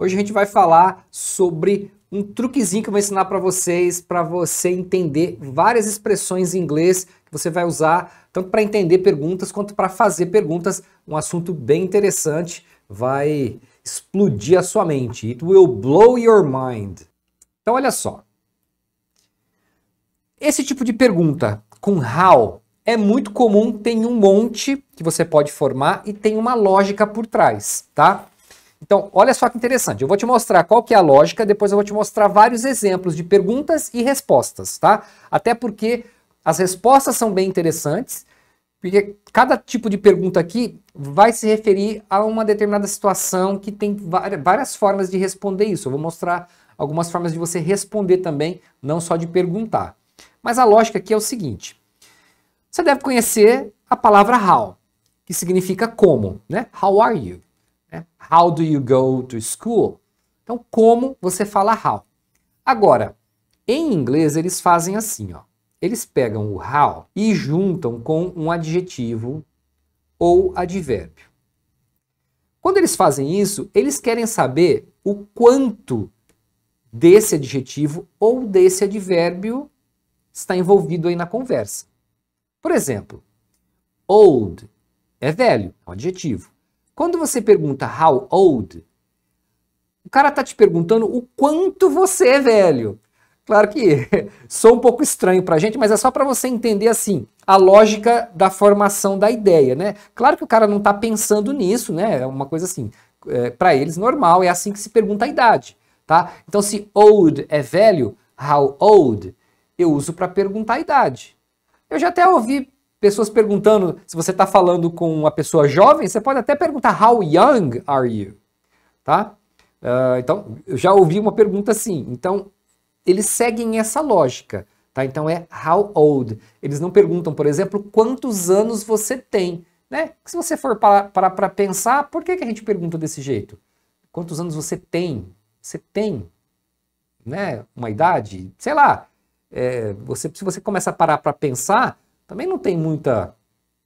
Hoje a gente vai falar sobre um truquezinho que eu vou ensinar para vocês, para você entender várias expressões em inglês que você vai usar tanto para entender perguntas quanto para fazer perguntas. Um assunto bem interessante, vai explodir a sua mente. It will blow your mind. Então olha só. Esse tipo de pergunta com how é muito comum, tem um monte que você pode formar e tem uma lógica por trás, tá? Então, olha só que interessante. Eu vou te mostrar qual que é a lógica, depois eu vou te mostrar vários exemplos de perguntas e respostas, tá? Até porque as respostas são bem interessantes, porque cada tipo de pergunta aqui vai se referir a uma determinada situação que tem várias formas de responder isso. Eu vou mostrar algumas formas de você responder também, não só de perguntar. Mas a lógica aqui é o seguinte. Você deve conhecer a palavra how, que significa como, né? How are you? Né? How do you go to school? Então, como você fala how. Agora, em inglês eles fazem assim, ó. Eles pegam o how e juntam com um adjetivo ou advérbio. Quando eles fazem isso, eles querem saber o quanto desse adjetivo ou desse advérbio está envolvido aí na conversa. Por exemplo, old é velho, é um adjetivo. Quando você pergunta how old, o cara tá te perguntando o quanto você é velho. Claro que sou um pouco estranho para a gente, mas é só para você entender assim a lógica da formação da ideia, né? Claro que o cara não está pensando nisso, né? É uma coisa assim, é, para eles normal, é assim que se pergunta a idade, tá? Então se old é velho, how old, eu uso para perguntar a idade. Eu já até ouvi pessoas perguntando, se você está falando com uma pessoa jovem, você pode até perguntar how young are you? Tá? Uh, então, eu já ouvi uma pergunta assim. Então, eles seguem essa lógica. Tá? Então é how old. Eles não perguntam, por exemplo, quantos anos você tem. Né? Se você for parar para pensar, por que, que a gente pergunta desse jeito? Quantos anos você tem? Você tem né, uma idade? Sei lá. É, você, se você começa a parar para pensar, também não tem muita,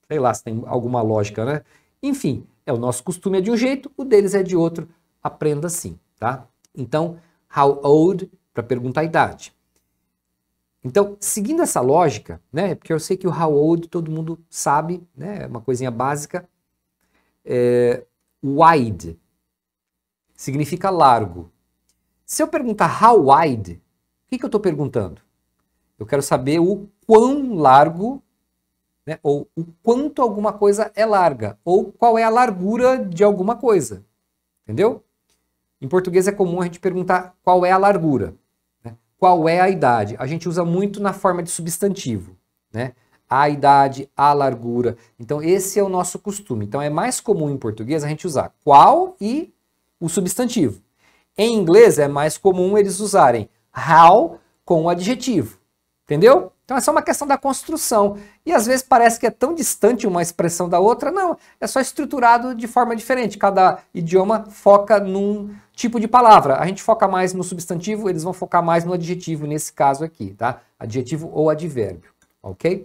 sei lá se tem alguma lógica, né? Enfim, é o nosso costume é de um jeito, o deles é de outro. Aprenda assim, tá? Então, how old para perguntar a idade. Então, seguindo essa lógica, né? Porque eu sei que o how old todo mundo sabe, né? É uma coisinha básica. É, wide significa largo. Se eu perguntar how wide, o que, que eu estou perguntando? Eu quero saber o quão largo né? ou o quanto alguma coisa é larga, ou qual é a largura de alguma coisa. Entendeu? Em português é comum a gente perguntar qual é a largura, né? qual é a idade. A gente usa muito na forma de substantivo, né? A idade, a largura. Então, esse é o nosso costume. Então, é mais comum em português a gente usar qual e o substantivo. Em inglês, é mais comum eles usarem how com o adjetivo. Entendeu? Então é só uma questão da construção. E às vezes parece que é tão distante uma expressão da outra, não, é só estruturado de forma diferente. Cada idioma foca num tipo de palavra. A gente foca mais no substantivo, eles vão focar mais no adjetivo nesse caso aqui, tá? Adjetivo ou advérbio, OK?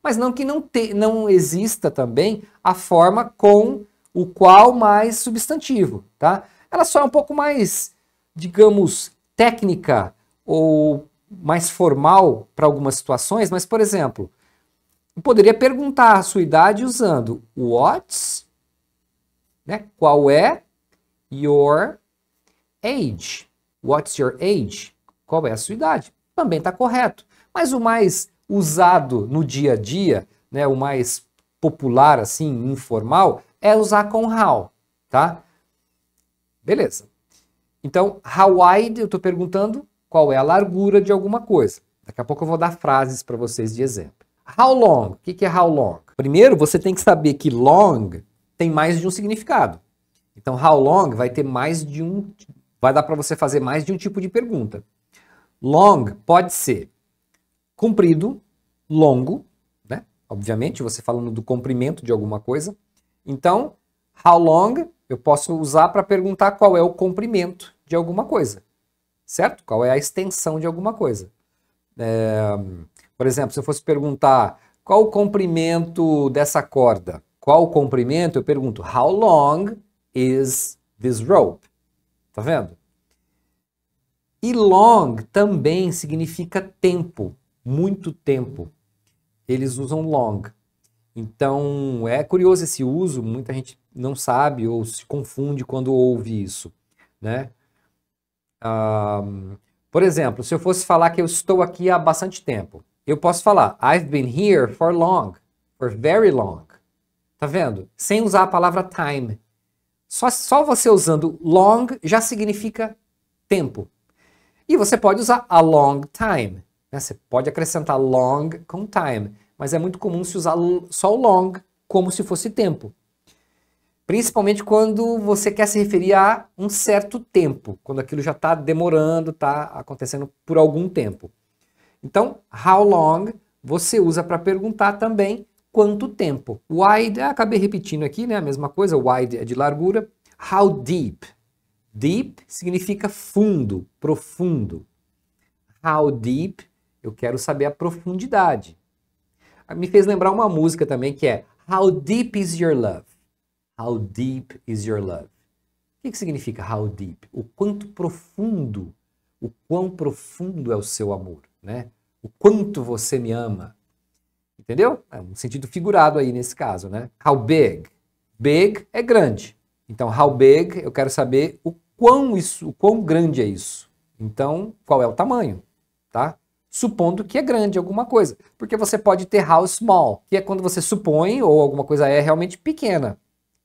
Mas não que não te, não exista também a forma com o qual mais substantivo, tá? Ela só é um pouco mais, digamos, técnica ou mais formal para algumas situações, mas, por exemplo, eu poderia perguntar a sua idade usando what's, né? Qual é your age? What's your age? Qual é a sua idade? Também está correto. Mas o mais usado no dia a dia, né, o mais popular, assim, informal, é usar com how, tá? Beleza. Então, how wide, eu estou perguntando qual é a largura de alguma coisa. Daqui a pouco eu vou dar frases para vocês de exemplo. How long? O que, é how long? Primeiro, você tem que saber que long tem mais de um significado. Então, how long vai ter mais de um. Vai dar para você fazer mais de um tipo de pergunta. Long pode ser comprido, longo, né? Obviamente, você falando do comprimento de alguma coisa. Então, how long eu posso usar para perguntar qual é o comprimento de alguma coisa certo? Qual é a extensão de alguma coisa. É, por exemplo, se eu fosse perguntar qual o comprimento dessa corda, qual o comprimento, eu pergunto how long is this rope? Tá vendo? E long também significa tempo, muito tempo. Eles usam long. Então é curioso esse uso, muita gente não sabe ou se confunde quando ouve isso, né? Um, por exemplo, se eu fosse falar que eu estou aqui há bastante tempo, eu posso falar I've been here for long, for very long. Tá vendo? Sem usar a palavra time. Só, só você usando long já significa tempo. E você pode usar a long time. Né? Você pode acrescentar long com time, mas é muito comum se usar só o long como se fosse tempo. Principalmente quando você quer se referir a um certo tempo, quando aquilo já está demorando, está acontecendo por algum tempo. Então, how long você usa para perguntar também quanto tempo. Wide, acabei repetindo aqui, né? A mesma coisa, wide é de largura. How deep? Deep significa fundo, profundo. How deep? Eu quero saber a profundidade. Me fez lembrar uma música também que é How deep is your love? How deep is your love? O que, que significa how deep? O quanto profundo, o quão profundo é o seu amor, né? O quanto você me ama. Entendeu? É um sentido figurado aí nesse caso, né? How big? Big é grande. Então, how big, eu quero saber o quão isso, o quão grande é isso. Então, qual é o tamanho, tá? Supondo que é grande alguma coisa, porque você pode ter how small, que é quando você supõe ou alguma coisa é realmente pequena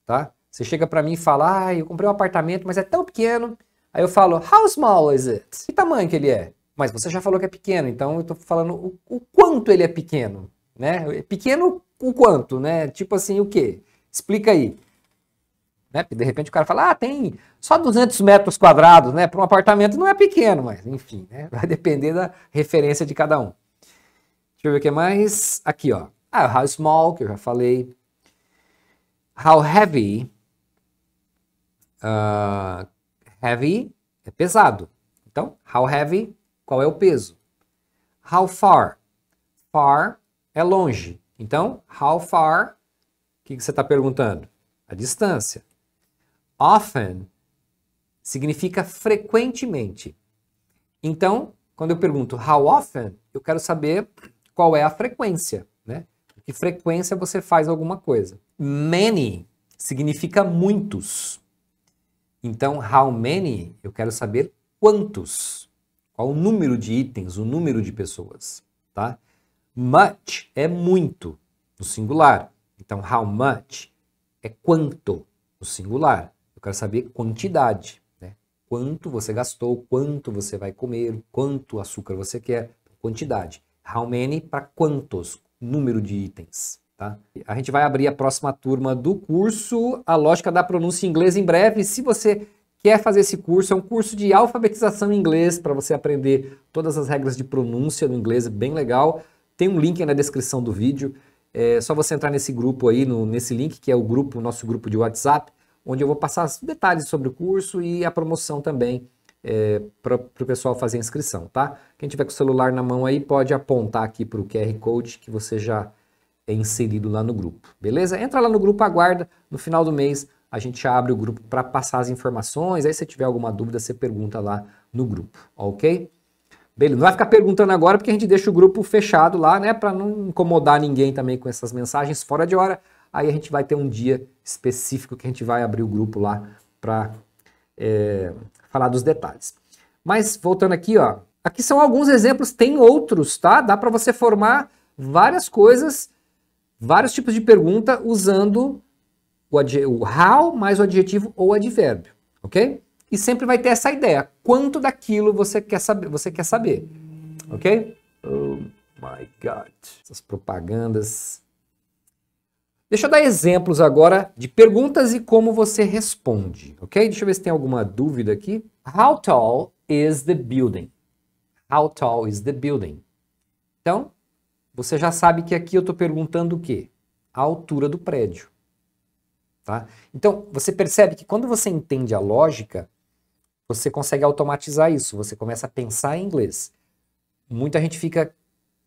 tá? Você chega para mim e fala, ah, eu comprei um apartamento, mas é tão pequeno. Aí eu falo, how small is it? Que tamanho que ele é? Mas você já falou que é pequeno, então eu estou falando o, o, quanto ele é pequeno, né? É pequeno o quanto, né? Tipo assim, o quê? Explica aí. Né? De repente o cara fala, ah, tem só 200 metros quadrados, né? Para um apartamento não é pequeno, mas enfim, né? Vai depender da referência de cada um. Deixa eu ver o que mais. Aqui, ó. Ah, o how small, que eu já falei. How heavy? Uh, heavy é pesado. Então, how heavy? Qual é o peso? How far? Far é longe. Então, how far? O que, que você está perguntando? A distância. Often significa frequentemente. Então, quando eu pergunto how often, eu quero saber qual é a frequência, né? Que frequência você faz alguma coisa. Many significa muitos. Então, how many, eu quero saber quantos. Qual o número de itens, o número de pessoas, tá? Much é muito, no singular. Então, how much é quanto, no singular. Eu quero saber quantidade, né? Quanto você gastou, quanto você vai comer, quanto açúcar você quer, quantidade. How many para quantos, número de itens. Tá? A gente vai abrir a próxima turma do curso, a lógica da pronúncia em inglês em breve. Se você quer fazer esse curso, é um curso de alfabetização em inglês para você aprender todas as regras de pronúncia do inglês, é bem legal. Tem um link na descrição do vídeo. É só você entrar nesse grupo aí, no, nesse link, que é o grupo, nosso grupo de WhatsApp, onde eu vou passar os detalhes sobre o curso e a promoção também é, para o pessoal fazer a inscrição, tá? Quem tiver com o celular na mão aí pode apontar aqui para o QR Code que você já é inserido lá no grupo, beleza? Entra lá no grupo, aguarda, no final do mês a gente abre o grupo para passar as informações, aí se tiver alguma dúvida você pergunta lá no grupo, ok? Beleza, não vai ficar perguntando agora porque a gente deixa o grupo fechado lá, né, para não incomodar ninguém também com essas mensagens fora de hora. Aí a gente vai ter um dia específico que a gente vai abrir o grupo lá para é, falar dos detalhes. Mas voltando aqui, ó, aqui são alguns exemplos, tem outros, tá? Dá para você formar várias coisas vários tipos de pergunta usando o, o how mais o adjetivo ou advérbio, ok? E sempre vai ter essa ideia, quanto daquilo você quer saber, você quer saber, ok? Oh my God, essas propagandas. Deixa eu dar exemplos agora de perguntas e como você responde, ok? Deixa eu ver se tem alguma dúvida aqui. How tall is the building? How tall is the building? Então, você já sabe que aqui eu estou perguntando o quê? A altura do prédio. Tá? Então, você percebe que quando você entende a lógica, você consegue automatizar isso, você começa a pensar em inglês. Muita gente fica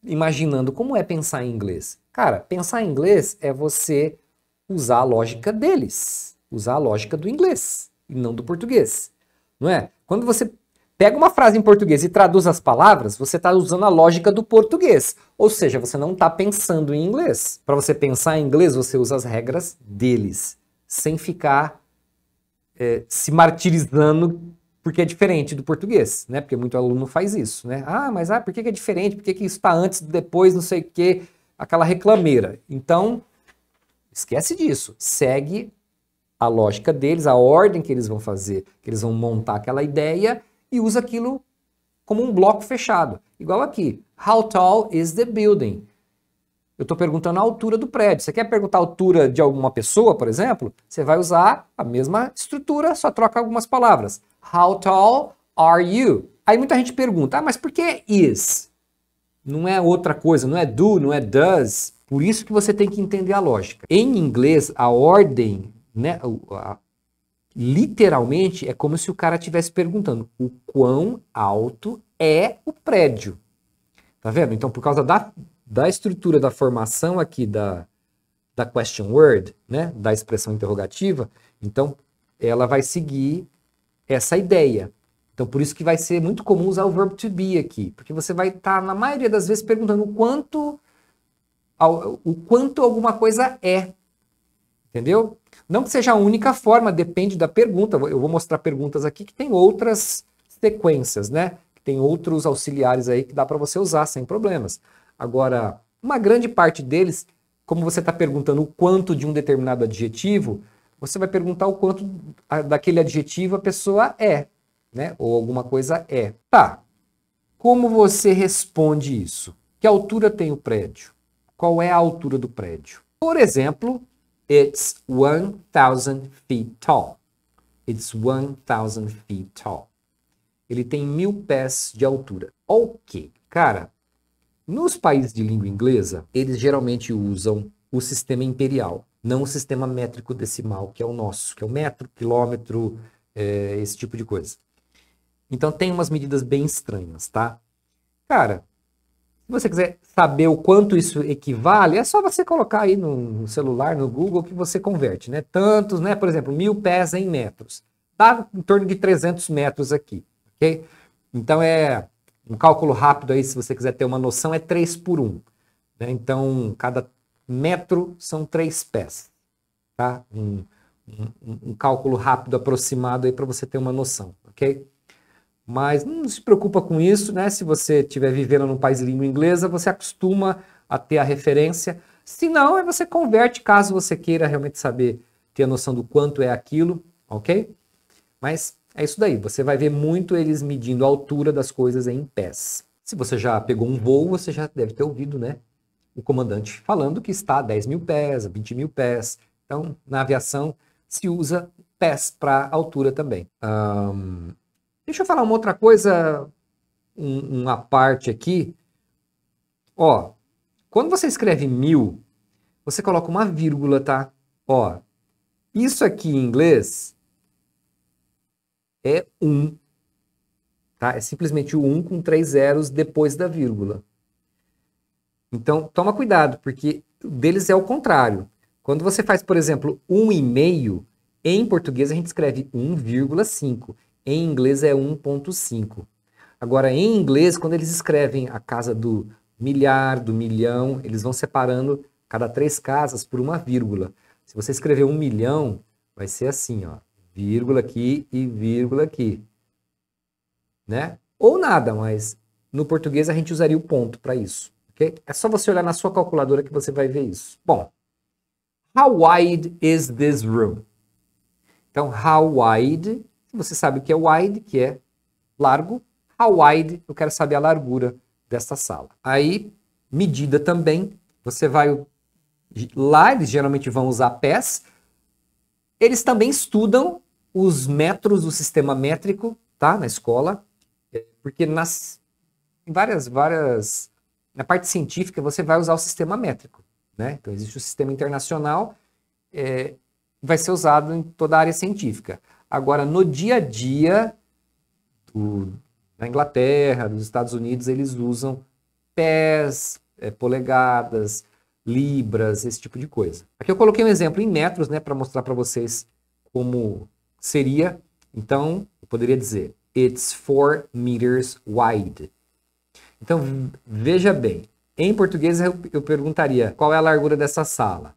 imaginando como é pensar em inglês. Cara, pensar em inglês é você usar a lógica deles, usar a lógica do inglês e não do português. Não é? Quando você pega uma frase em português e traduz as palavras, você está usando a lógica do português. Ou seja, você não está pensando em inglês. Para você pensar em inglês, você usa as regras deles, sem ficar é, se martirizando porque é diferente do português, né? Porque muito aluno faz isso, né? Ah, mas ah, por que, que é diferente? Por que, que isso está antes, depois, não sei o quê? Aquela reclameira. Então, esquece disso. Segue a lógica deles, a ordem que eles vão fazer, que eles vão montar aquela ideia e usa aquilo como um bloco fechado. Igual aqui. How tall is the building? Eu estou perguntando a altura do prédio. Você quer perguntar a altura de alguma pessoa, por exemplo? Você vai usar a mesma estrutura, só troca algumas palavras. How tall are you? Aí muita gente pergunta, ah, mas por que is? Não é outra coisa, não é do, não é does. Por isso que você tem que entender a lógica. Em inglês, a ordem, né, Literalmente é como se o cara estivesse perguntando o quão alto é o prédio. Tá vendo? Então, por causa da, da estrutura da formação aqui da, da question word, né, da expressão interrogativa, então ela vai seguir essa ideia. Então, por isso que vai ser muito comum usar o verbo to be aqui, porque você vai estar, tá, na maioria das vezes, perguntando o quanto, o quanto alguma coisa é. Entendeu? Não que seja a única forma, depende da pergunta. Eu vou mostrar perguntas aqui que tem outras sequências, né? Tem outros auxiliares aí que dá para você usar sem problemas. Agora, uma grande parte deles, como você está perguntando o quanto de um determinado adjetivo, você vai perguntar o quanto daquele adjetivo a pessoa é, né? Ou alguma coisa é. Tá. Como você responde isso? Que altura tem o prédio? Qual é a altura do prédio? Por exemplo, It's 1,000 feet tall. It's 1,000 feet tall. Ele tem mil pés de altura. Ok, cara. Nos países de língua inglesa, eles geralmente usam o sistema imperial, não o sistema métrico decimal, que é o nosso, que é o metro, quilômetro, é, esse tipo de coisa. Então tem umas medidas bem estranhas, tá? Cara, se você quiser saber o quanto isso equivale, é só você colocar aí no celular, no Google, que você converte, né? Tantos, né? Por exemplo, mil pés em metros. Dá tá em torno de 300 metros aqui, ok? Então é um cálculo rápido aí, se você quiser ter uma noção, é 3 por 1. Né? Então, cada metro são 3 pés, tá? Um, um, um cálculo rápido aproximado aí para você ter uma noção, ok? Mas não se preocupa com isso, né? Se você estiver vivendo num país de língua inglesa, você acostuma a ter a referência. Se não, aí você converte caso você queira realmente saber, ter a noção do quanto é aquilo, ok? Mas é isso daí, você vai ver muito eles medindo a altura das coisas em pés. Se você já pegou um voo, você já deve ter ouvido, né? O comandante falando que está a 10 mil pés, a 20 mil pés. Então, na aviação, se usa pés para altura também. Um, Deixa eu falar uma outra coisa, um, uma parte aqui. Ó, quando você escreve mil, você coloca uma vírgula, tá? Ó, isso aqui em inglês é um, tá? É simplesmente o um com três zeros depois da vírgula. Então, toma cuidado, porque deles é o contrário. Quando você faz, por exemplo, um e meio, em português a gente escreve 1,5. Em inglês é 1.5. Agora, em inglês, quando eles escrevem a casa do milhar, do milhão, eles vão separando cada três casas por uma vírgula. Se você escrever um milhão, vai ser assim, ó, vírgula aqui e vírgula aqui, né? Ou nada, mas no português a gente usaria o ponto para isso, ok? É só você olhar na sua calculadora que você vai ver isso. Bom, how wide is this room? Então, how wide você sabe o que é wide, que é largo. How wide, eu quero saber a largura dessa sala. Aí, medida também, você vai lá, eles geralmente vão usar pés. Eles também estudam os metros, do sistema métrico, tá? Na escola, é, porque nas várias, várias... Na parte científica, você vai usar o sistema métrico, né? Então, existe o sistema internacional, é, vai ser usado em toda a área científica. Agora, no dia a dia do, da Inglaterra, dos Estados Unidos, eles usam pés, é, polegadas, libras, esse tipo de coisa. Aqui eu coloquei um exemplo em metros, né, para mostrar para vocês como seria. Então, eu poderia dizer, it's four meters wide. Então, veja bem, em português eu, eu perguntaria qual é a largura dessa sala.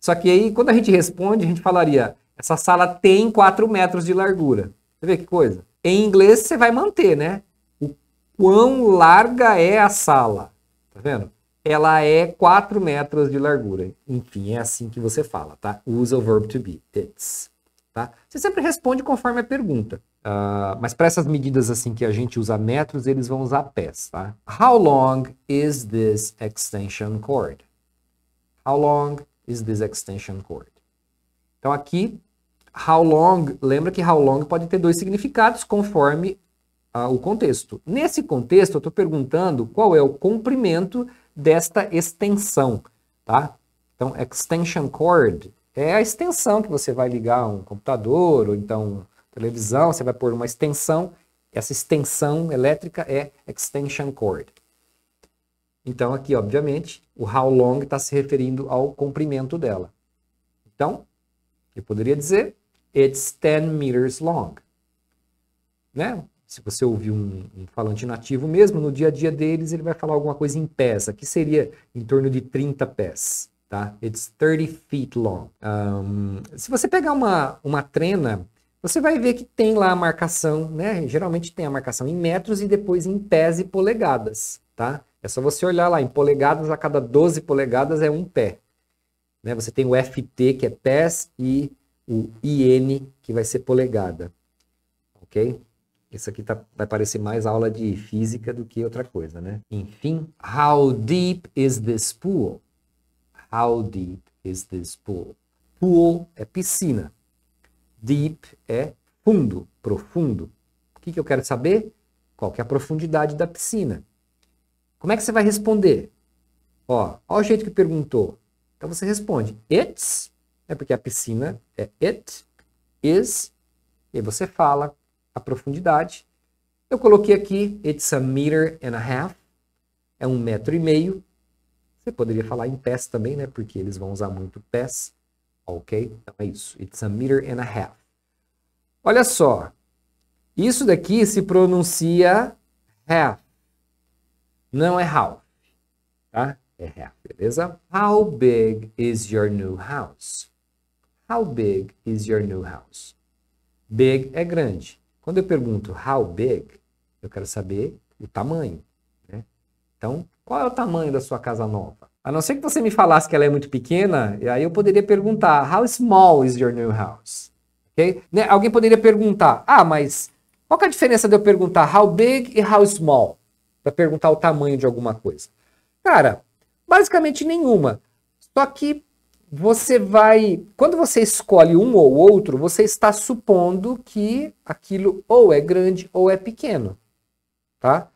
Só que aí, quando a gente responde, a gente falaria essa sala tem 4 metros de largura. Você vê que coisa? Em inglês você vai manter, né? O quão larga é a sala. Tá vendo? Ela é 4 metros de largura. Enfim, é assim que você fala, tá? Usa o verbo to be. It's. Tá? Você sempre responde conforme a pergunta. Uh, mas para essas medidas assim que a gente usa metros, eles vão usar pés, tá? How long is this extension cord? How long is this extension cord? Então aqui, how long, lembra que how long pode ter dois significados conforme ah, o contexto. Nesse contexto, eu estou perguntando qual é o comprimento desta extensão, tá? Então, extension cord é a extensão que você vai ligar um computador ou então televisão, você vai pôr uma extensão, essa extensão elétrica é extension cord. Então, aqui, obviamente, o how long está se referindo ao comprimento dela. Então, eu poderia dizer, it's 10 meters long. Né? Se você ouvir um, um, falante nativo mesmo, no dia a dia deles, ele vai falar alguma coisa em pés. Aqui seria em torno de 30 pés. Tá? It's 30 feet long. Um, se você pegar uma, uma trena, você vai ver que tem lá a marcação, né? Geralmente tem a marcação em metros e depois em pés e polegadas, tá? É só você olhar lá, em polegadas a cada 12 polegadas é um pé. Né? Você tem o FT, que é pés, e o IN, que vai ser polegada. Ok? Isso aqui tá, vai parecer mais aula de física do que outra coisa, né? Enfim, how deep is this pool? How deep is this pool? Pool é piscina. Deep é fundo, profundo. O que, que eu quero saber? Qual que é a profundidade da piscina? Como é que você vai responder? Ó, olha o jeito que perguntou. Então você responde it's, é porque a piscina é it, is, e aí você fala a profundidade. Eu coloquei aqui it's a meter and a half, é um metro e meio. Você poderia falar em pés também, né? Porque eles vão usar muito pés. Ok? Então é isso. It's a meter and a half. Olha só. Isso daqui se pronuncia half. Não é half. Tá? é real, beleza? How big is your new house? How big is your new house? Big é grande. Quando eu pergunto how big, eu quero saber o tamanho. Né? Então, qual é o tamanho da sua casa nova? A não ser que você me falasse que ela é muito pequena, e aí eu poderia perguntar how small is your new house? Okay? Né? Alguém poderia perguntar, ah, mas qual é a diferença de eu perguntar how big e how small? Para perguntar o tamanho de alguma coisa. Cara, Basicamente nenhuma. Só que você vai. Quando você escolhe um ou outro, você está supondo que aquilo ou é grande ou é pequeno. Tá?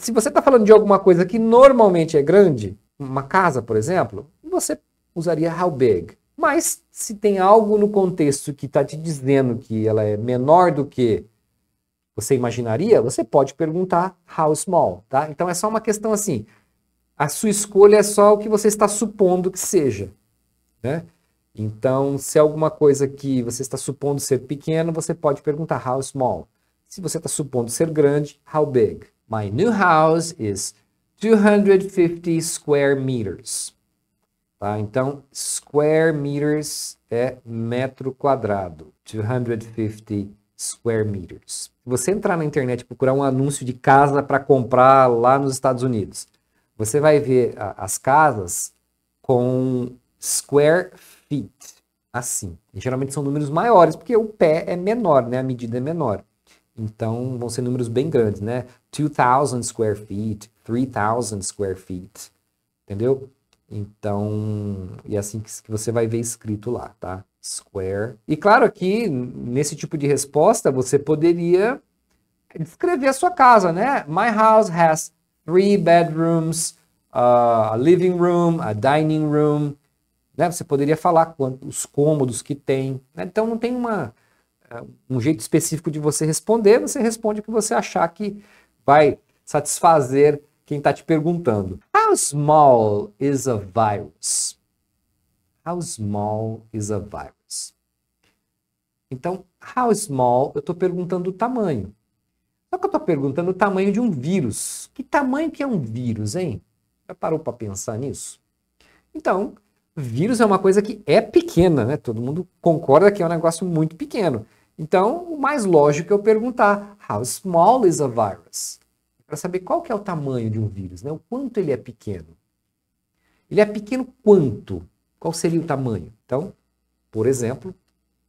se você está falando de alguma coisa que normalmente é grande, uma casa, por exemplo, você usaria how big. Mas se tem algo no contexto que está te dizendo que ela é menor do que você imaginaria, você pode perguntar how small, tá? Então é só uma questão assim a sua escolha é só o que você está supondo que seja, né? Então, se é alguma coisa que você está supondo ser pequeno, você pode perguntar how small. Se você está supondo ser grande, how big? My new house is 250 square meters. Tá? Então, square meters é metro quadrado. 250 square meters. Se você entrar na internet e procurar um anúncio de casa para comprar lá nos Estados Unidos, você vai ver a, as casas com square feet, assim. E geralmente são números maiores, porque o pé é menor, né? A medida é menor. Então, vão ser números bem grandes, né? 2,000 square feet, 3,000 square feet, entendeu? Então, e é assim que, que você vai ver escrito lá, tá? Square. E claro que, nesse tipo de resposta, você poderia descrever a sua casa, né? My house has three bedrooms, uh, a living room, a dining room. Né? Você poderia falar quantos cômodos que tem. Né? Então não tem uma, é, um jeito específico de você responder, você responde o que você achar que vai satisfazer quem está te perguntando. How small is a virus? How small is a virus? Então, how small, eu estou perguntando o tamanho. Só é que eu estou perguntando o tamanho de um vírus. Que tamanho que é um vírus, hein? Já parou para pensar nisso? Então, vírus é uma coisa que é pequena, né? Todo mundo concorda que é um negócio muito pequeno. Então, o mais lógico é eu perguntar: how small is a virus? Para saber qual que é o tamanho de um vírus, né? O quanto ele é pequeno. Ele é pequeno quanto? Qual seria o tamanho? Então, por exemplo,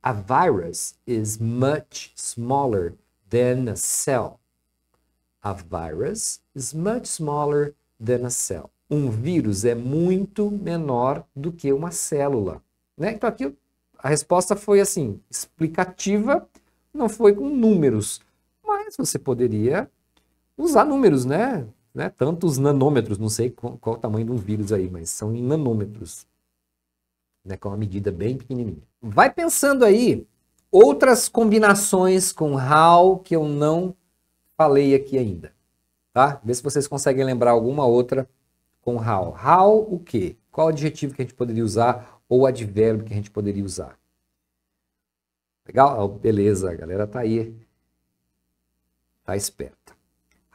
a virus is much smaller than a cell. A virus is much smaller than a cell. Um vírus é muito menor do que uma célula. Né? Então aqui a resposta foi assim, explicativa, não foi com números, mas você poderia usar números, né? né? Tantos nanômetros, não sei qual, qual o tamanho de um vírus aí, mas são em nanômetros, né? com uma medida bem pequenininha. Vai pensando aí outras combinações com how que eu não falei aqui ainda, tá? Vê se vocês conseguem lembrar alguma outra com how. How o quê? Qual adjetivo que a gente poderia usar ou advérbio que a gente poderia usar? Legal? Oh, beleza, a galera tá aí. Tá esperta.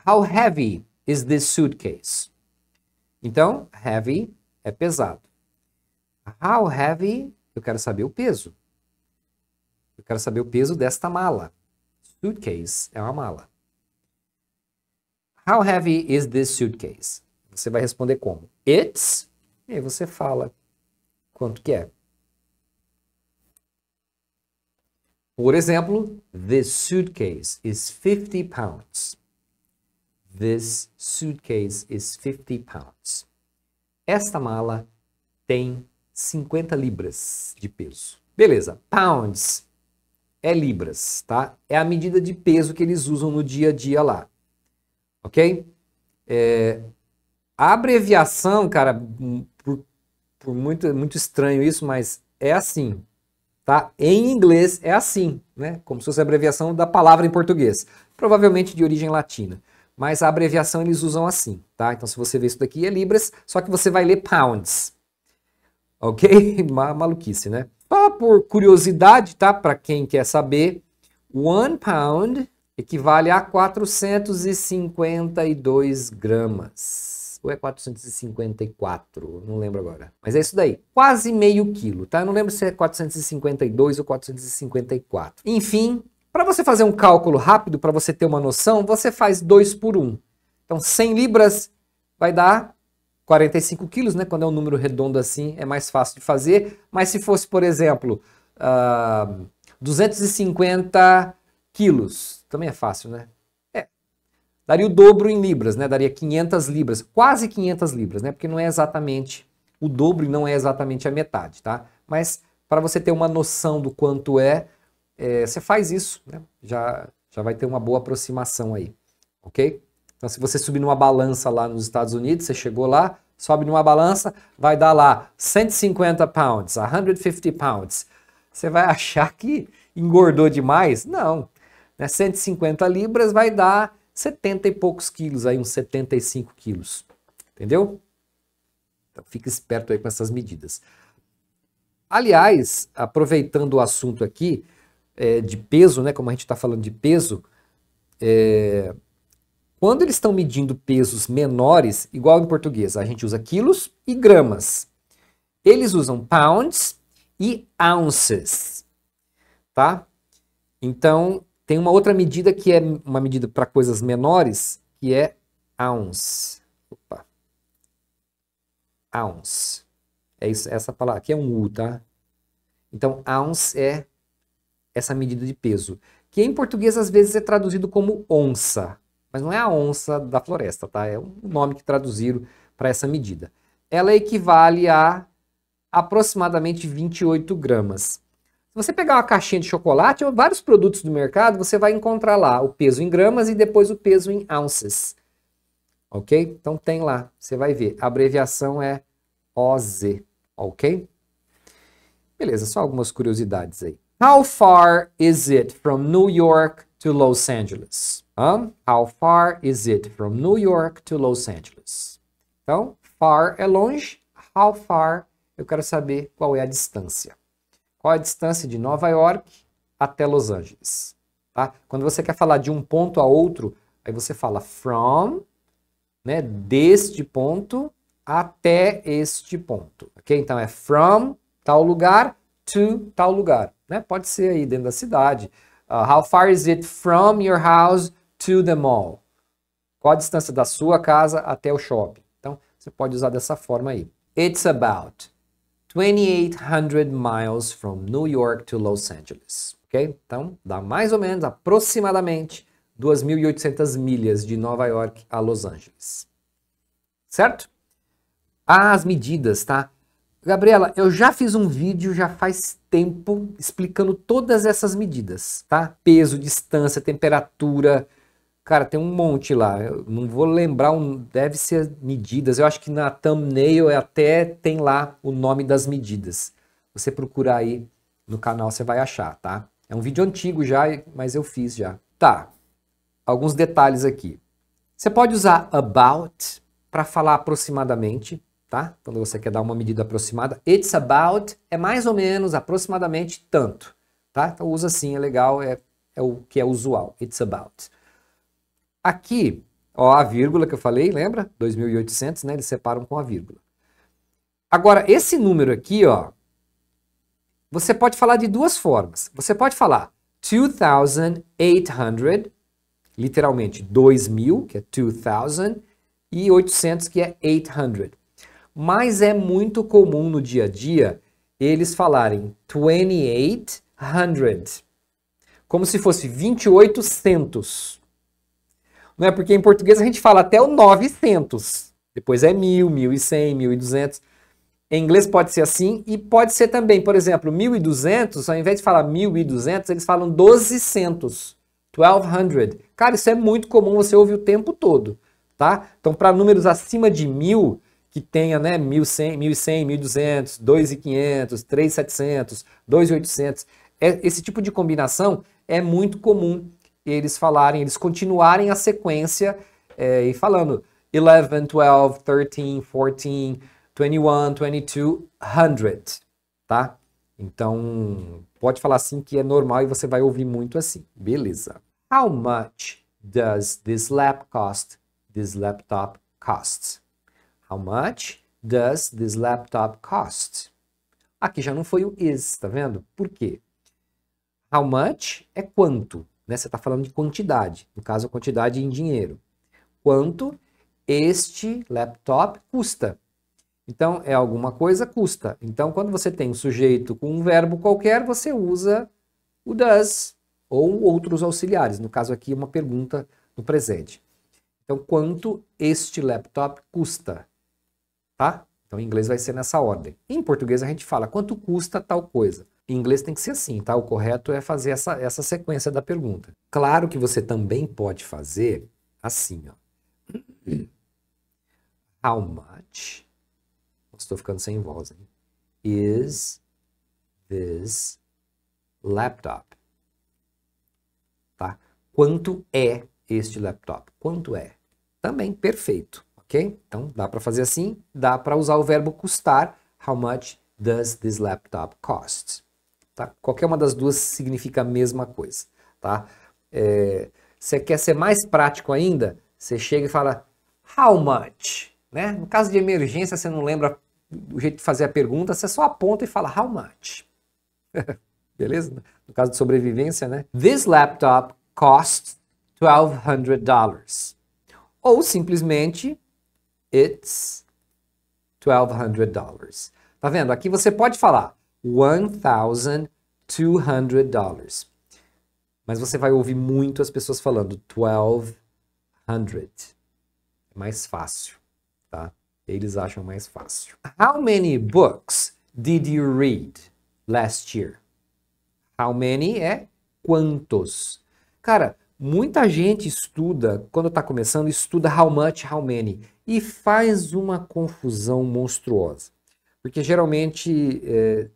How heavy is this suitcase? Então, heavy é pesado. How heavy, eu quero saber o peso quero saber o peso desta mala. Suitcase é uma mala. How heavy is this suitcase? Você vai responder como? It's. E aí você fala quanto que é. Por exemplo, this suitcase is 50 pounds. This suitcase is 50 pounds. Esta mala tem 50 libras de peso. Beleza, pounds é libras, tá? É a medida de peso que eles usam no dia a dia lá, ok? É, a abreviação, cara, hum, por, por muito, é muito estranho isso, mas é assim, tá? Em inglês é assim, né? Como se fosse a abreviação da palavra em português, provavelmente de origem latina. Mas a abreviação eles usam assim, tá? Então se você vê isso daqui é libras, só que você vai ler pounds. OK? Maluquice, né? Só por curiosidade, tá? Para quem quer saber, one pound equivale a 452 gramas. Ou é 454, não lembro agora. Mas é isso daí, quase meio quilo, tá? Eu não lembro se é 452 ou 454. Enfim, para você fazer um cálculo rápido, para você ter uma noção, você faz 2 por 1. Um. Então, 100 libras vai dar 45 quilos, né? Quando é um número redondo assim, é mais fácil de fazer. Mas se fosse, por exemplo, uh, ah, 250 quilos, também é fácil, né? É. Daria o dobro em libras, né? Daria 500 libras, quase 500 libras, né? Porque não é exatamente o dobro e não é exatamente a metade, tá? Mas para você ter uma noção do quanto é, é você faz isso, né? Já, já vai ter uma boa aproximação aí, ok? Então, se você subir numa balança lá nos Estados Unidos, você chegou lá, sobe numa balança, vai dar lá 150 pounds, 150 pounds. Você vai achar que engordou demais? Não. Né? 150 libras vai dar 70 e poucos quilos, aí uns 75 quilos. Entendeu? Então fica esperto aí com essas medidas. Aliás, aproveitando o assunto aqui é, de peso, né? Como a gente está falando de peso, é, quando eles estão medindo pesos menores, igual em português, a gente usa quilos e gramas. Eles usam pounds e ounces, tá? Então, tem uma outra medida que é uma medida para coisas menores, que é ounce. Opa. Ounce. É isso, é essa palavra aqui é um U, tá? Então, ounce é essa medida de peso, que em português às vezes é traduzido como onça, mas não é a onça da floresta, tá? É o nome que traduziram para essa medida. Ela equivale a aproximadamente 28 gramas. Se você pegar uma caixinha de chocolate ou vários produtos do mercado, você vai encontrar lá o peso em gramas e depois o peso em ounces. Ok? Então tem lá, você vai ver. A abreviação é OZ. Ok? Beleza, só algumas curiosidades aí. How far is it from New York to Los Angeles? Huh? How far is it from New York to Los Angeles? Então, far é longe, how far eu quero saber qual é a distância. Qual é a distância de Nova York até Los Angeles? Tá? Quando você quer falar de um ponto a outro, aí você fala from, né, deste ponto até este ponto, ok? Então é from tal lugar to tal lugar, né? Pode ser aí dentro da cidade, Uh, how far is it from your house to the mall? Qual a distância da sua casa até o shopping? Então, você pode usar dessa forma aí. It's about 2,800 miles from New York to Los Angeles. Ok? Então, dá mais ou menos, aproximadamente, 2.800 milhas de Nova York a Los Angeles. Certo? As medidas, tá? Gabriela, eu já fiz um vídeo já faz tempo explicando todas essas medidas, tá? Peso, distância, temperatura. Cara, tem um monte lá. Eu não vou lembrar, um, deve ser medidas. Eu acho que na thumbnail até tem lá o nome das medidas. Você procurar aí no canal, você vai achar, tá? É um vídeo antigo já, mas eu fiz já. Tá. Alguns detalhes aqui. Você pode usar about para falar aproximadamente tá? Quando você quer dar uma medida aproximada, it's about é mais ou menos, aproximadamente tanto, tá? Então usa assim, é legal, é, é o que é usual, it's about. Aqui, ó, a vírgula que eu falei, lembra? 2.800, né? Eles separam com a vírgula. Agora, esse número aqui, ó, você pode falar de duas formas. Você pode falar 2,800, literalmente 2.000, que é 2,000, e 800, que é 800 mas é muito comum no dia a dia eles falarem 2800, como se fosse 2800. Não é porque em português a gente fala até o 900, depois é 1000, 1100, 1200. Em inglês pode ser assim e pode ser também, por exemplo, 1200, ao invés de falar 1200, eles falam 1200, 1200. Cara, isso é muito comum, você ouve o tempo todo, tá? Então, para números acima de 1000, que tenha né, 1.100, 1.200, 2.500, 3.700, 2.800. É, esse tipo de combinação é muito comum eles falarem, eles continuarem a sequência é, e falando 11, 12, 13, 14, 21, 22, 100, tá? Então, pode falar assim que é normal e você vai ouvir muito assim. Beleza. How much does this lap cost? This laptop costs? How much does this laptop cost? Aqui já não foi o is, tá vendo? Por quê? How much é quanto, né? Você está falando de quantidade, no caso a quantidade em dinheiro. Quanto este laptop custa? Então é alguma coisa custa. Então quando você tem um sujeito com um verbo qualquer, você usa o does ou outros auxiliares. No caso aqui uma pergunta no presente. Então quanto este laptop custa? tá? Então, em inglês vai ser nessa ordem. Em português, a gente fala quanto custa tal coisa. Em inglês tem que ser assim, tá? O correto é fazer essa, essa sequência da pergunta. Claro que você também pode fazer assim, ó. How much? Estou ficando sem voz, hein? Is this laptop? Tá? Quanto é este laptop? Quanto é? Também perfeito ok? Então dá para fazer assim, dá para usar o verbo custar. How much does this laptop cost? Tá? Qualquer uma das duas significa a mesma coisa, tá? É, você quer ser mais prático ainda? Você chega e fala how much, né? No caso de emergência, você não lembra o jeito de fazer a pergunta, você só aponta e fala how much. Beleza? No caso de sobrevivência, né? This laptop costs 1200 dollars. Ou simplesmente It's $1,200. Tá vendo? Aqui você pode falar $1,200. Mas você vai ouvir muito as pessoas falando 1200. É mais fácil, tá? Eles acham mais fácil. How many books did you read last year? How many é quantos? Cara, Muita gente estuda, quando está começando, estuda how much, how many e faz uma confusão monstruosa. Porque geralmente é,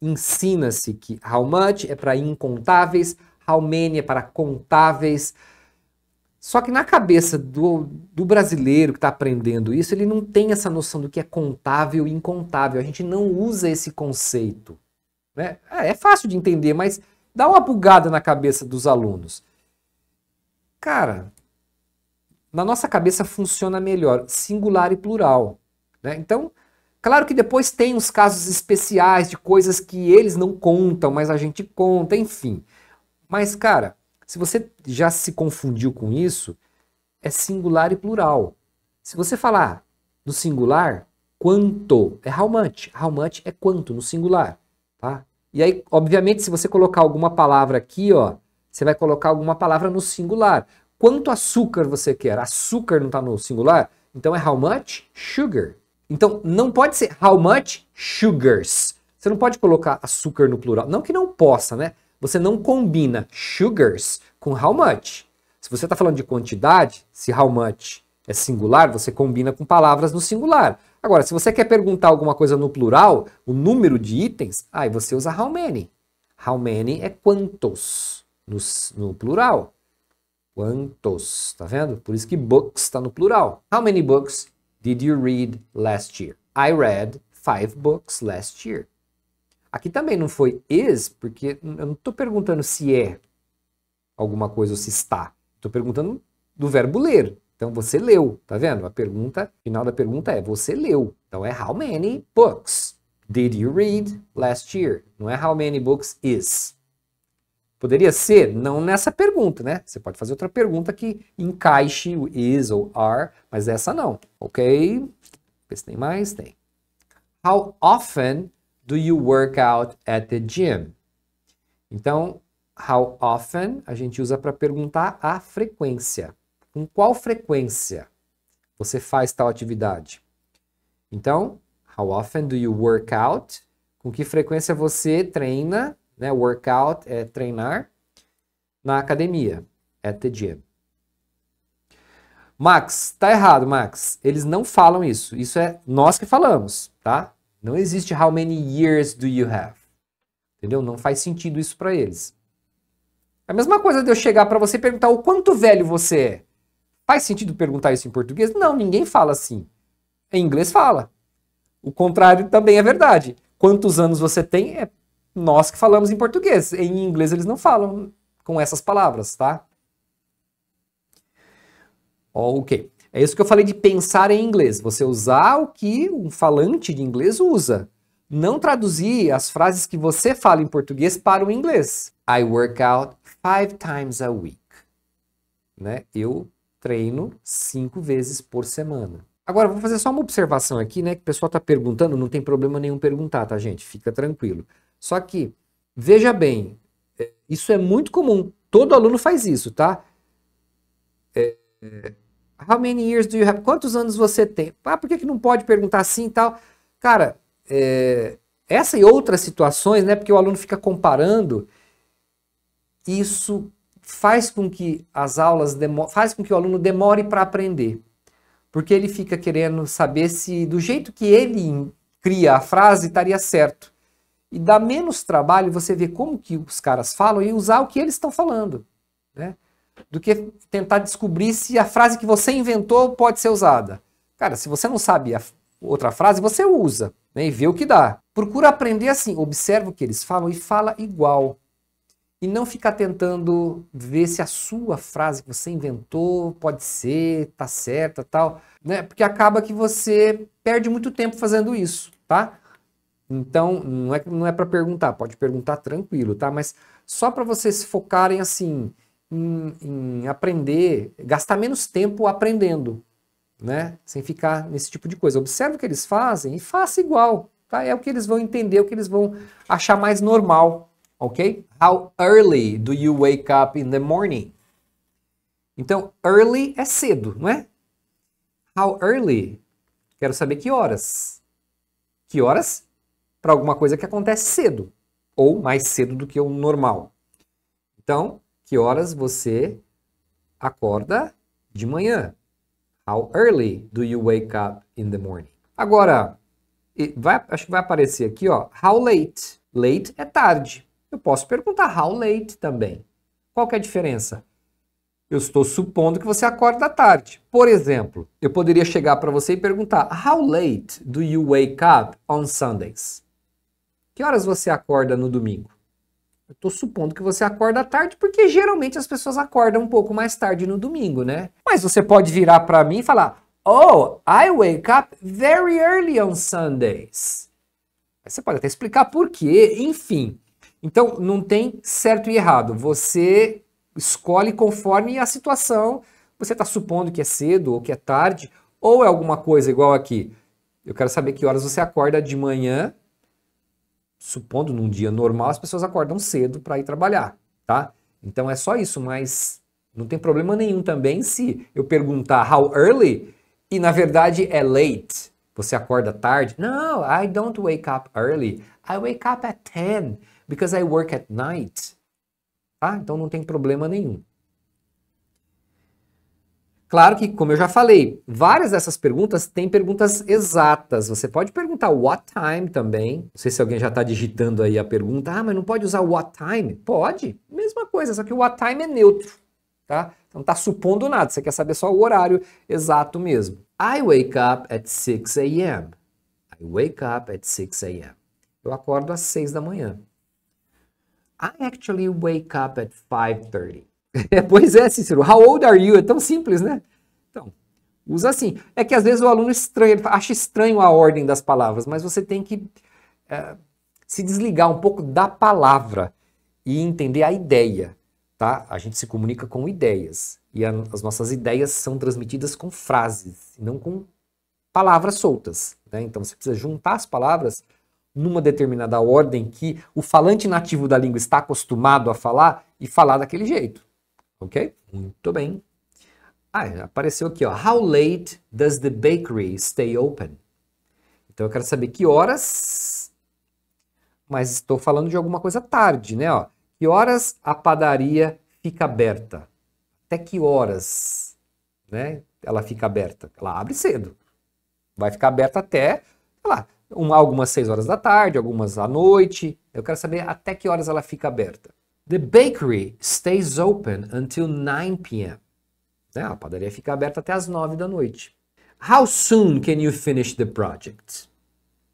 ensina-se que how much é para incontáveis, how many é para contáveis. Só que na cabeça do, do brasileiro que está aprendendo isso, ele não tem essa noção do que é contável e incontável. A gente não usa esse conceito. Né? Ah, é fácil de entender, mas dá uma bugada na cabeça dos alunos. Cara, na nossa cabeça funciona melhor singular e plural. Né? Então, claro que depois tem os casos especiais de coisas que eles não contam, mas a gente conta, enfim. Mas, cara, se você já se confundiu com isso, é singular e plural. Se você falar no singular, quanto é how much. How much é quanto no singular, tá? E aí, obviamente, se você colocar alguma palavra aqui, ó, você vai colocar alguma palavra no singular. Quanto açúcar você quer? Açúcar não está no singular? Então é how much sugar. Então não pode ser how much sugars. Você não pode colocar açúcar no plural. Não que não possa, né? Você não combina sugars com how much. Se você está falando de quantidade, se how much é singular, você combina com palavras no singular. Agora, se você quer perguntar alguma coisa no plural, o número de itens, aí você usa how many. How many é quantos no, no plural. Quantos, tá vendo? Por isso que books está no plural. How many books did you read last year? I read five books last year. Aqui também não foi is, porque eu não estou perguntando se é alguma coisa ou se está. Estou perguntando do verbo ler. Então você leu, tá vendo? A pergunta, final da pergunta é você leu. Então é how many books did you read last year? Não é how many books is. Poderia ser? Não nessa pergunta, né? Você pode fazer outra pergunta que encaixe o is ou are, mas essa não, ok? se tem mais, tem. How often do you work out at the gym? Então, how often a gente usa para perguntar a frequência. Com qual frequência você faz tal atividade? Então, how often do you work out? Com que frequência você treina né? Workout é treinar. Na academia é ter Max, tá errado, Max. Eles não falam isso. Isso é nós que falamos, tá? Não existe how many years do you have. Entendeu? Não faz sentido isso para eles. É a mesma coisa de eu chegar para você e perguntar o quanto velho você é. Faz sentido perguntar isso em português? Não, ninguém fala assim. Em inglês fala. O contrário também é verdade. Quantos anos você tem é nós que falamos em português. Em inglês eles não falam com essas palavras, tá? Ok. É isso que eu falei de pensar em inglês. Você usar o que um falante de inglês usa. Não traduzir as frases que você fala em português para o inglês. I work out five times a week. Né? Eu treino cinco vezes por semana. Agora, vou fazer só uma observação aqui, né? Que o pessoal está perguntando, não tem problema nenhum perguntar, tá, gente? Fica tranquilo. Só que, veja bem, é, isso é muito comum. Todo aluno faz isso, tá? É, é, How many years do you have? Quantos anos você tem? Ah, por que, que não pode perguntar assim e tal? Cara, é, essa e outras situações, né? Porque o aluno fica comparando, isso faz com que as aulas faz com que o aluno demore para aprender. Porque ele fica querendo saber se do jeito que ele cria a frase estaria certo e dá menos trabalho você ver como que os caras falam e usar o que eles estão falando, né? Do que tentar descobrir se a frase que você inventou pode ser usada. Cara, se você não sabe a outra frase, você usa né? e vê o que dá. Procura aprender assim, observa o que eles falam e fala igual. E não fica tentando ver se a sua frase que você inventou pode ser, tá certa, tal, né? Porque acaba que você perde muito tempo fazendo isso, tá? Então, não é, não é para perguntar, pode perguntar tranquilo, tá? Mas só para vocês focarem assim em, em, aprender, gastar menos tempo aprendendo, né? Sem ficar nesse tipo de coisa. Observe o que eles fazem e faça igual, tá? É o que eles vão entender, é o que eles vão achar mais normal, ok? How early do you wake up in the morning? Então, early é cedo, não é? How early? Quero saber que horas. Que horas? para alguma coisa que acontece cedo, ou mais cedo do que o normal. Então, que horas você acorda de manhã? How early do you wake up in the morning? Agora, vai, acho que vai aparecer aqui, ó, how late. Late é tarde. Eu posso perguntar how late também. Qual que é a diferença? Eu estou supondo que você acorda à tarde. Por exemplo, eu poderia chegar para você e perguntar: How late do you wake up on Sundays? Que horas você acorda no domingo? Eu estou supondo que você acorda tarde, porque geralmente as pessoas acordam um pouco mais tarde no domingo, né? Mas você pode virar para mim e falar: Oh, I wake up very early on Sundays. Você pode até explicar por quê, enfim. Então, não tem certo e errado. Você escolhe conforme a situação. Você está supondo que é cedo ou que é tarde, ou é alguma coisa igual aqui. Eu quero saber que horas você acorda de manhã supondo num dia normal, as pessoas acordam cedo para ir trabalhar, tá? Então é só isso, mas não tem problema nenhum também se eu perguntar how early e na verdade é late. Você acorda tarde? No, I don't wake up early. I wake up at 10 because I work at night. Tá? Então não tem problema nenhum. Claro que, como eu já falei, várias dessas perguntas têm perguntas exatas. Você pode perguntar what time também. Não sei se alguém já está digitando aí a pergunta. Ah, mas não pode usar what time? Pode. Mesma coisa, só que o what time é neutro, tá? Então tá supondo nada. Você quer saber só o horário exato mesmo. I wake up at 6 a.m. I wake up at 6 a.m. Eu acordo às 6 da manhã. I actually wake up at 5:30. É, pois é, Cícero. How old are you? É tão simples, né? Então, usa assim. É que às vezes o aluno estranha, ele acha estranho a ordem das palavras, mas você tem que é, se desligar um pouco da palavra e entender a ideia, tá? A gente se comunica com ideias e a, as nossas ideias são transmitidas com frases, não com palavras soltas, né? Então você precisa juntar as palavras numa determinada ordem que o falante nativo da língua está acostumado a falar e falar daquele jeito. Ok? Muito bem. Ah, apareceu aqui, ó. How late does the bakery stay open? Então eu quero saber que horas, mas estou falando de alguma coisa tarde, né? Ó. Que horas a padaria fica aberta? Até que horas, né? Ela fica aberta? Ela abre cedo. Vai ficar aberta até, sei lá, um, algumas 6 horas da tarde, algumas à noite. Eu quero saber até que horas ela fica aberta. The bakery stays open until 9 p.m. Né, a padaria fica aberta até as 9 da noite. How soon can you finish the project?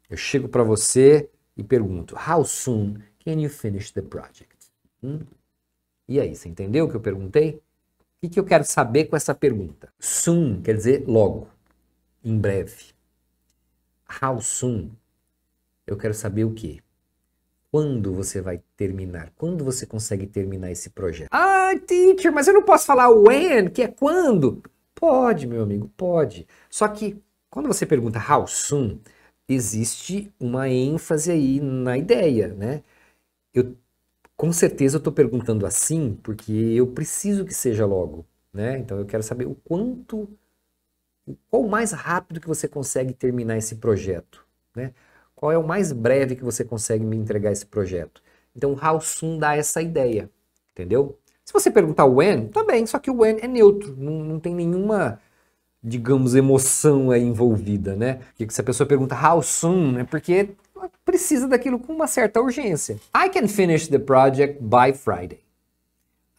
Eu chego para você e pergunto: How soon can you finish the project? Hum? E aí, você entendeu o que eu perguntei? O que, que eu quero saber com essa pergunta? Soon quer dizer logo, em breve. How soon? Eu quero saber o quê? quando você vai terminar? Quando você consegue terminar esse projeto? Ah, teacher, mas eu não posso falar when, que é quando. Pode, meu amigo, pode. Só que quando você pergunta how soon, existe uma ênfase aí na ideia, né? Eu com certeza eu estou perguntando assim porque eu preciso que seja logo, né? Então eu quero saber o quanto, qual mais rápido que você consegue terminar esse projeto, né? Qual é o mais breve que você consegue me entregar esse projeto? Então, how soon dá essa ideia, entendeu? Se você perguntar when, também, tá só que o when é neutro, não, não tem nenhuma, digamos, emoção aí envolvida, né? Porque se a pessoa pergunta how soon, é porque precisa daquilo com uma certa urgência. I can finish the project by Friday.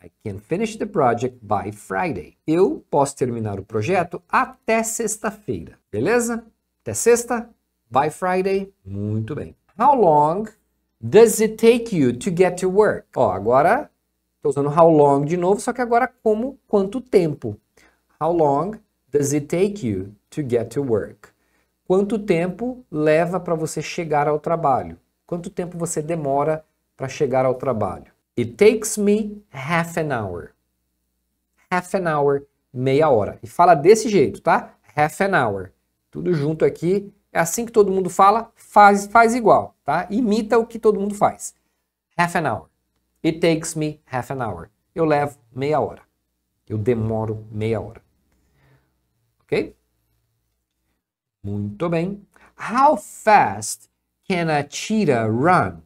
I can finish the project by Friday. Eu posso terminar o projeto até sexta-feira, beleza? Até sexta, By Friday? Muito bem. How long does it take you to get to work? Ó, agora estou usando how long de novo, só que agora como quanto tempo. How long does it take you to get to work? Quanto tempo leva para você chegar ao trabalho? Quanto tempo você demora para chegar ao trabalho? It takes me half an hour. Half an hour, meia hora. E fala desse jeito, tá? Half an hour. Tudo junto aqui, é assim que todo mundo fala, faz, faz igual, tá? Imita o que todo mundo faz. Half an hour. It takes me half an hour. Eu levo meia hora. Eu demoro meia hora. Ok? Muito bem. How fast can a cheetah run?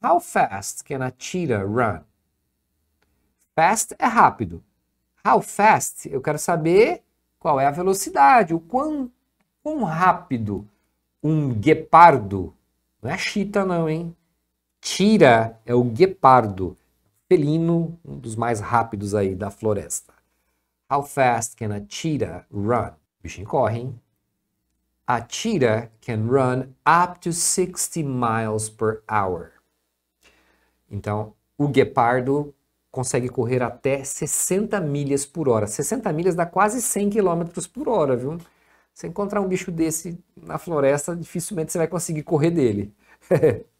How fast can a cheetah run? Fast é rápido. How fast? Eu quero saber qual é a velocidade, o quanto Quão rápido um guepardo, não é a chita não, hein? Tira é o guepardo, felino, um dos mais rápidos aí da floresta. How fast can a cheetah run? O bichinho corre, hein? A cheetah can run up to 60 miles per hour. Então, o guepardo consegue correr até 60 milhas por hora. 60 milhas dá quase 100 quilômetros por hora, viu? Você encontrar um bicho desse na floresta, dificilmente você vai conseguir correr dele.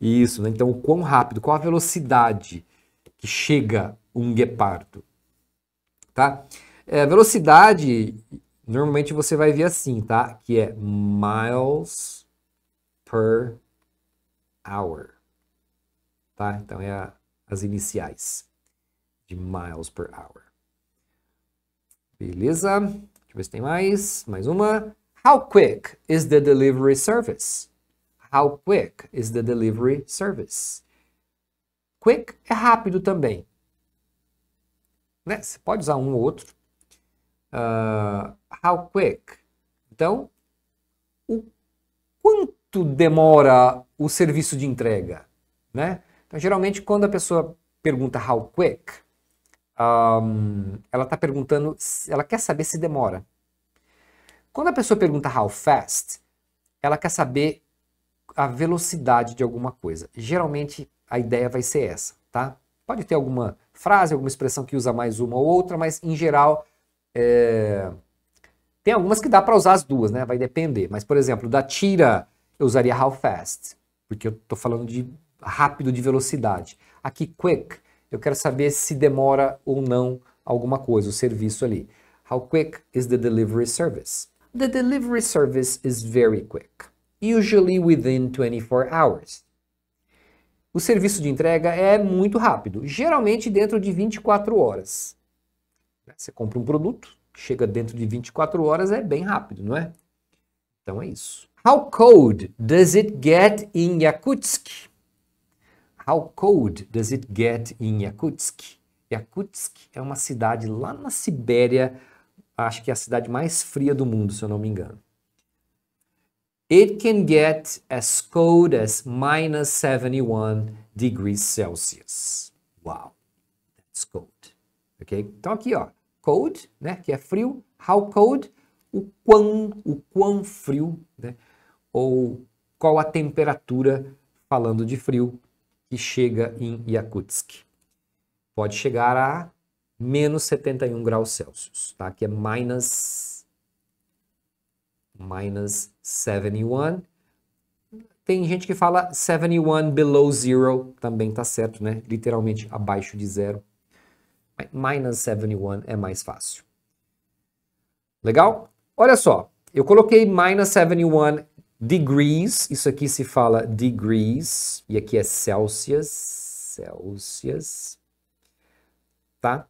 Isso, né? Então, o quão rápido, qual a velocidade que chega um guepardo, tá? É, velocidade, normalmente você vai ver assim, tá? Que é miles per hour, tá? Então, é a, as iniciais de miles per hour. Beleza? ver se tem mais. Mais uma. How quick is the delivery service? How quick is the delivery service? Quick é rápido também. Né? Você pode usar um ou outro. Uh, how quick? Então, o quanto demora o serviço de entrega? Né? Então, geralmente, quando a pessoa pergunta how quick, um, ela está perguntando, ela quer saber se demora. Quando a pessoa pergunta how fast, ela quer saber a velocidade de alguma coisa. Geralmente a ideia vai ser essa, tá? Pode ter alguma frase, alguma expressão que usa mais uma ou outra, mas em geral é... tem algumas que dá para usar as duas, né? Vai depender. Mas por exemplo, da tira eu usaria how fast, porque eu estou falando de rápido, de velocidade. Aqui quick eu quero saber se demora ou não alguma coisa, o serviço ali. How quick is the delivery service? The delivery service is very quick, usually within 24 hours. O serviço de entrega é muito rápido, geralmente dentro de 24 horas. Você compra um produto, chega dentro de 24 horas, é bem rápido, não é? Então é isso. How cold does it get in Yakutsk? How cold does it get in Yakutsk? Yakutsk é uma cidade lá na Sibéria, acho que é a cidade mais fria do mundo, se eu não me engano. It can get as cold as minus 71 degrees Celsius. Wow, that's cold. Ok? Então aqui, ó, cold, né, que é frio. How cold? O quão, o quão frio, né? Ou qual a temperatura, falando de frio, e chega em Yakutsk. Pode chegar a menos 71 graus Celsius, tá? Que é minus, minus 71. Tem gente que fala 71 below zero, também tá certo, né? Literalmente abaixo de zero. Minus 71 é mais fácil. Legal? Olha só, eu coloquei minus 71 Degrees, isso aqui se fala degrees, e aqui é Celsius, Celsius, tá?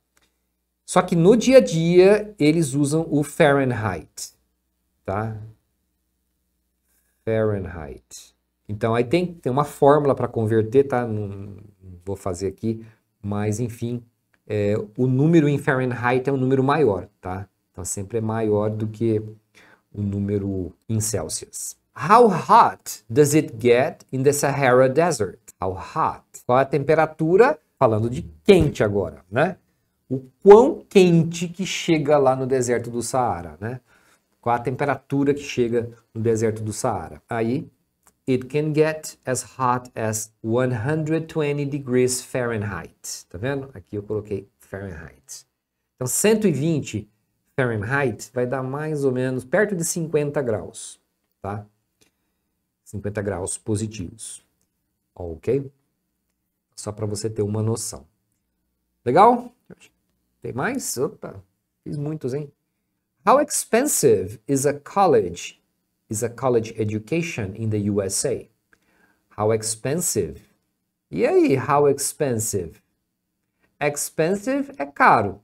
Só que no dia a dia eles usam o Fahrenheit, tá? Fahrenheit. Então aí tem, tem uma fórmula para converter, tá? Não vou fazer aqui, mas enfim, é, o número em Fahrenheit é um número maior, tá? Então sempre é maior do que o número em Celsius. How hot does it get in the Sahara Desert? How hot? Qual é a temperatura? Falando de quente agora, né? O quão quente que chega lá no deserto do Saara, né? Qual a temperatura que chega no deserto do Saara? Aí, it can get as hot as 120 degrees Fahrenheit. Tá vendo? Aqui eu coloquei Fahrenheit. Então, 120 Fahrenheit vai dar mais ou menos perto de 50 graus, tá? 50 graus positivos. Ok? Só para você ter uma noção. Legal? Tem mais? Opa, fiz muitos, hein? How expensive is a college? Is a college education in the USA? How expensive? E aí, how expensive? Expensive é caro.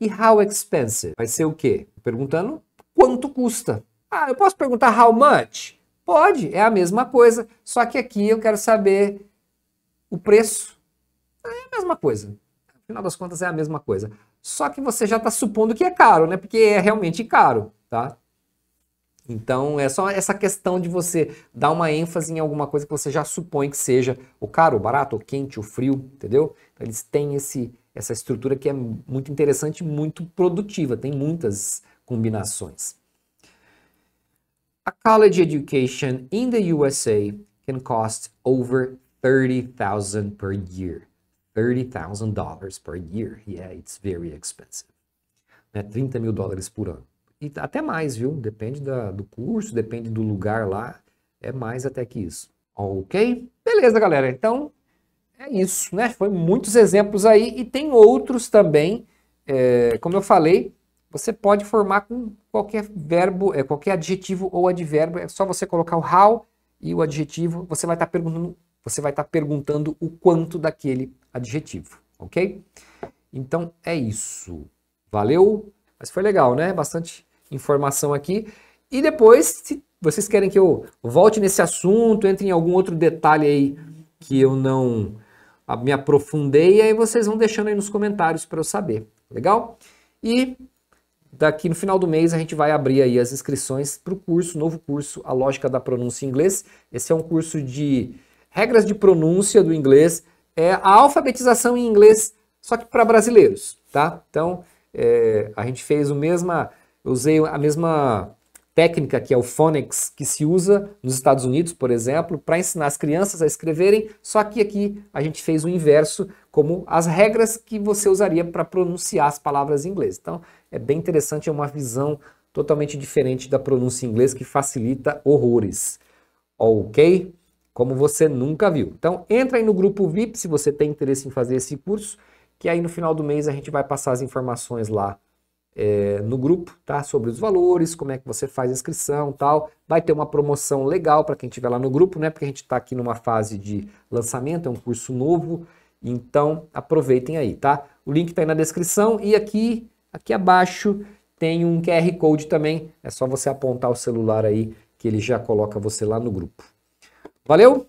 E how expensive? Vai ser o quê? Perguntando quanto custa. Ah, eu posso perguntar how much? Pode, é a mesma coisa, só que aqui eu quero saber o preço. É a mesma coisa. Afinal das contas, é a mesma coisa. Só que você já está supondo que é caro, né? Porque é realmente caro, tá? Então, é só essa questão de você dar uma ênfase em alguma coisa que você já supõe que seja o caro, o barato, o quente, o frio, entendeu? Então, eles têm esse, essa estrutura que é muito interessante, muito produtiva, tem muitas combinações a college education in the USA can cost over 30,000 per year. $30,000 per year. Yeah, it's very expensive. Né? 30 mil dólares por ano. E tá até mais, viu? Depende da, do curso, depende do lugar lá. É mais até que isso. Ok? Beleza, galera. Então, é isso, né? Foi muitos exemplos aí e tem outros também. É, como eu falei, você pode formar com qualquer verbo, eh, qualquer adjetivo ou advérbio, é só você colocar o how e o adjetivo, você vai estar tá perguntando, você vai estar tá perguntando o quanto daquele adjetivo, OK? Então é isso. Valeu? Mas foi legal, né? Bastante informação aqui. E depois, se vocês querem que eu volte nesse assunto, entre em algum outro detalhe aí que eu não ah, me aprofundei, aí vocês vão deixando aí nos comentários para eu saber. Legal? E Daqui no final do mês a gente vai abrir aí as inscrições para o curso, novo curso, A Lógica da Pronúncia em Inglês. Esse é um curso de regras de pronúncia do inglês, é a alfabetização em inglês, só que para brasileiros, tá? Então, é, a gente fez o mesma, usei a mesma técnica que é o phonics, que se usa nos Estados Unidos, por exemplo, para ensinar as crianças a escreverem, só que aqui a gente fez o inverso, como as regras que você usaria para pronunciar as palavras em inglês. Então, é bem interessante, é uma visão totalmente diferente da pronúncia em inglês que facilita horrores. Ok? Como você nunca viu. Então, entra aí no grupo VIP se você tem interesse em fazer esse curso, que aí no final do mês a gente vai passar as informações lá é, no grupo, tá? Sobre os valores, como é que você faz a inscrição tal. Vai ter uma promoção legal para quem estiver lá no grupo, né? Porque a gente está aqui numa fase de lançamento, é um curso novo. Então, aproveitem aí, tá? O link está aí na descrição e aqui Aqui abaixo tem um QR Code também, é só você apontar o celular aí que ele já coloca você lá no grupo. Valeu?